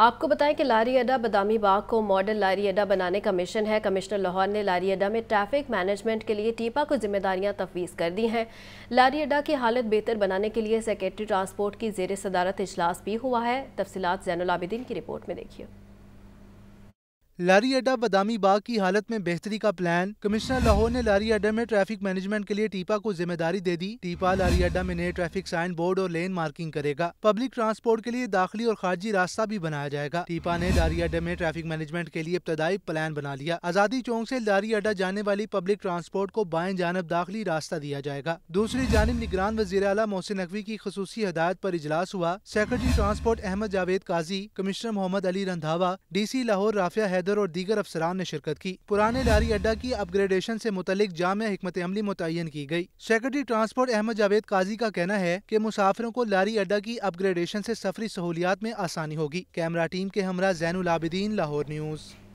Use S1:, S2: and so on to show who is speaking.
S1: आपको बताएं कि लारी अड्डा बदामी बाग को मॉडल लारी अड्डा बनाने का मिशन है कमिश्नर लाहौर ने लारी अड्डा में ट्रैफिक मैनेजमेंट के लिए टीपा को जिम्मेदारियां तफवीज़ कर दी हैं लारी अड्डा की हालत बेहतर बनाने के लिए सेक्रेटरी ट्रांसपोर्ट की जेर सदारत इजलास भी हुआ है तफसीत जैनलाबिदीन की रिपोर्ट में देखिए
S2: लारी अड्डा बदामी बाग की हालत में बेहतरी का प्लान कमिश्नर लाहौर ने लारी अड्डा में ट्रैफिक मैनेजमेंट के लिए टीपा को जिम्मेदारी दे दी टीपा लारी अड्डा में नए ट्रैफिक साइन बोर्ड और लेन मार्किंग करेगा पब्लिक ट्रांसपोर्ट के लिए दाखिली और खारजी रास्ता भी बनाया जाएगा टीपा ने लारी अड्डा में ट्रैफिक मैनेजमेंट के लिए इब्तदाई प्लान बना लिया आजादी चौक ऐसी लारी अड्डा जाने वाली पब्लिक ट्रांसपोर्ट को बाएं जानब दाखिली रास्ता दिया जाएगा दूसरी जानब निगरान वजीर अला मोहसिन नकवी की खसूसी हदायत आरोप इजलास हुआ secretary transport Ahmad Javed Qazi commissioner Mohammad Ali Randhawa D C Lahore Rafia Haider सदर और दीगर अफसरान ने शिरकत की पुराने लारी अड्डा की अपग्रेडेशन ऐसी मुतलिक जाम हमत अमली मुतन की गयी सेक्रेटरी ट्रांसपोर्ट अहमद जावेद काजी का कहना है की मुसाफिरों को लारी अड्डा की अपग्रेडेशन ऐसी सफरी सहूलियात में आसानी होगी कैमरा टीम के हमरा जैन आबिदीन लाहौर न्यूज़